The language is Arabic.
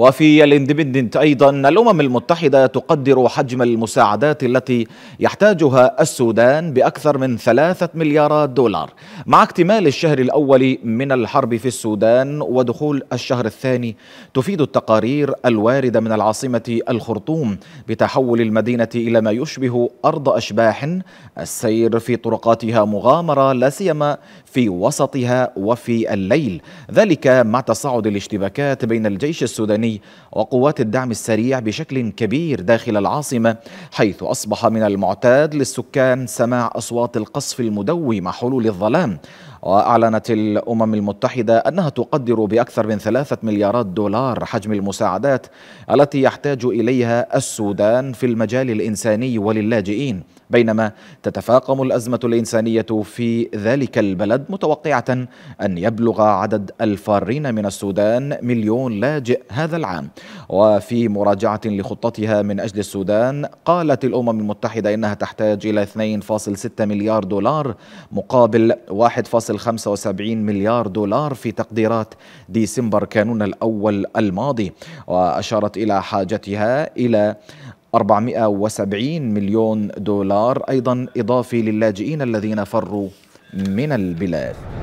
وفي الاندبندنت أيضا الأمم المتحدة تقدر حجم المساعدات التي يحتاجها السودان بأكثر من ثلاثة مليارات دولار مع اكتمال الشهر الأول من الحرب في السودان ودخول الشهر الثاني تفيد التقارير الواردة من العاصمة الخرطوم بتحول المدينة إلى ما يشبه أرض أشباح السير في طرقاتها مغامرة لا سيما في وسطها وفي الليل ذلك مع تصاعد الاشتباكات بين الجيش السوداني الوطني وقوات الدعم السريع بشكل كبير داخل العاصمة حيث أصبح من المعتاد للسكان سماع أصوات القصف المدوي مع حلول الظلام وأعلنت الأمم المتحدة أنها تقدر بأكثر من ثلاثة مليارات دولار حجم المساعدات التي يحتاج إليها السودان في المجال الإنساني وللاجئين بينما تتفاقم الأزمة الإنسانية في ذلك البلد متوقعة أن يبلغ عدد الفارين من السودان مليون لاجئ هذا العام وفي مراجعة لخطتها من أجل السودان قالت الأمم المتحدة إنها تحتاج إلى 2.6 مليار دولار مقابل 1.75 مليار دولار في تقديرات ديسمبر كانون الأول الماضي وأشارت إلى حاجتها إلى 470 مليون دولار أيضا إضافي للاجئين الذين فروا من البلاد